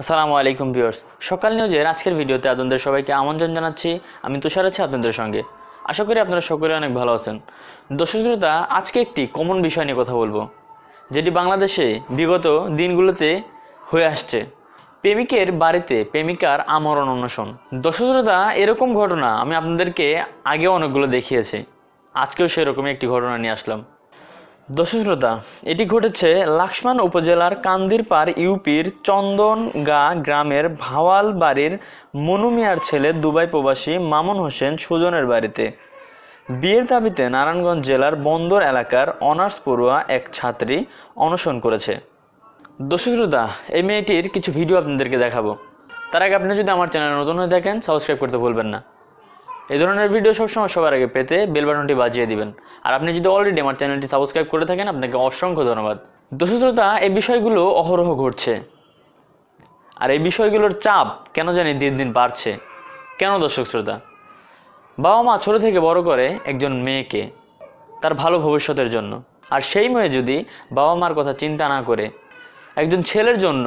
আসসালামু আলাইকুম সকাল আজকের ভিডিওতে আপনাদের সবাইকে আমন্ত্রণ জানাচ্ছি আমি তুষার আছি আপনাদের সঙ্গে আশা করি আপনারা সকলে অনেক ভালো আছেন আজকে একটি কমন বিষয় নিয়ে কথা বলবো যেটি বাংলাদেশে বিগত দিনগুলোতে হয়ে আসছে প্রেমিকের বাড়িতে প্রেমিকার আমরণ অনশন দর্শক এরকম ঘটনা আমি আপনাদেরকে আগে অনেকগুলো দেখিয়েছি আজকেও সেরকমই একটি ঘটনা নিয়ে আসলাম দশশ্রোতা এটি ঘটেছে লাক্সমান উপজেলার কান্দিরপাড় ইউপির চন্দনগা গ্রামের ভাওয়াল বাড়ির মনুমিয়ার ছেলে দুবাই প্রবাসী মামুন হোসেন সুজনের বাড়িতে বিয়ের দাবিতে নারায়ণগঞ্জ জেলার বন্দর এলাকার অনার্স পড়ুয়া এক ছাত্রী অনশন করেছে দশশ্রোতা এই মেয়েটির কিছু ভিডিও আপনাদেরকে দেখাবো তার আগে আপনি যদি আমার চ্যানেল নতুন হয়ে থাকেন সাবস্ক্রাইব করতে ভুলবেন না এই ধরনের ভিডিও সবসময় সবার আগে পেতে বেল বাটনটি বাজিয়ে দিবেন আর আপনি যদি অলরেডি আমার চ্যানেলটি সাবস্ক্রাইব করে থাকেন আপনাকে অসংখ্য ধন্যবাদ দোষতা এই বিষয়গুলো অহরহ ঘটছে আর এই বিষয়গুলোর চাপ কেন জানি দিন দিন বাড়ছে কেন দর্শক শ্রোতা বাবা মা ছোটো থেকে বড় করে একজন মেয়েকে তার ভালো ভবিষ্যতের জন্য আর সেই মেয়ে যদি বাবা মার কথা চিন্তা না করে একজন ছেলের জন্য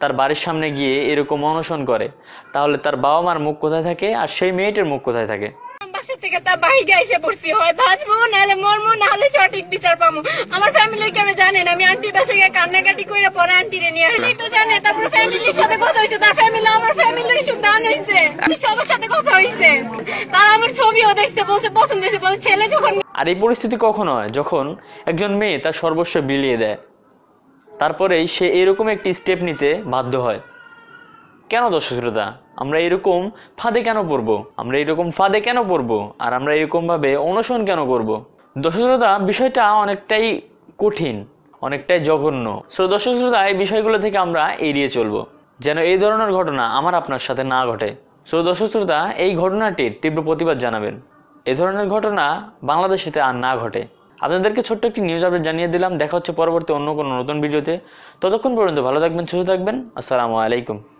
তার বাড়ির সামনে গিয়ে এরকম অনশন করে তাহলে তার বাবা মার মুখ কোথায় থাকে আর সেই মেয়েটির মুখ কোথায় থাকে আন্টি আন্টি আচ্ছা। তো জানে তারপর ফ্যামিলির সাথে কথা তার ফ্যামিলি আমার হয়েছে সবার সাথে কথা আমার ছবিও পছন্দ আর এই পরিস্থিতি কখন হয় যখন একজন মেয়ে তার সর্বস্ব বিলিয়ে দেয় তারপরেই সে এরকম একটি স্টেপ নিতে বাধ্য হয় কেন দর্শক শ্রোতা আমরা এরকম ফাঁদে কেন পড়ব আমরা এরকম ফাঁদে কেন পড়ব আর আমরা এরকমভাবে অনশন কেন করব দর্শক শ্রোতা বিষয়টা অনেকটাই কঠিন অনেকটাই জঘন্য সো দর্শক শ্রোতা এই বিষয়গুলো থেকে আমরা এড়িয়ে চলব যেন এই ধরনের ঘটনা আমার আপনার সাথে না ঘটে সো দর্শক শ্রোতা এই ঘটনাটির তীব্র প্রতিবাদ জানাবেন এ ধরনের ঘটনা বাংলাদেশেতে আর না ঘটে আপনাদেরকে ছোট্ট একটি নিউজ আপডেট জানিয়ে দিলাম দেখা হচ্ছে পরবর্তী অন্য কোনো নতুন ভিডিওতে ততক্ষণ পর্যন্ত ভালো থাকবেন সুস্থ থাকবেন আসসালামু আলাইকুম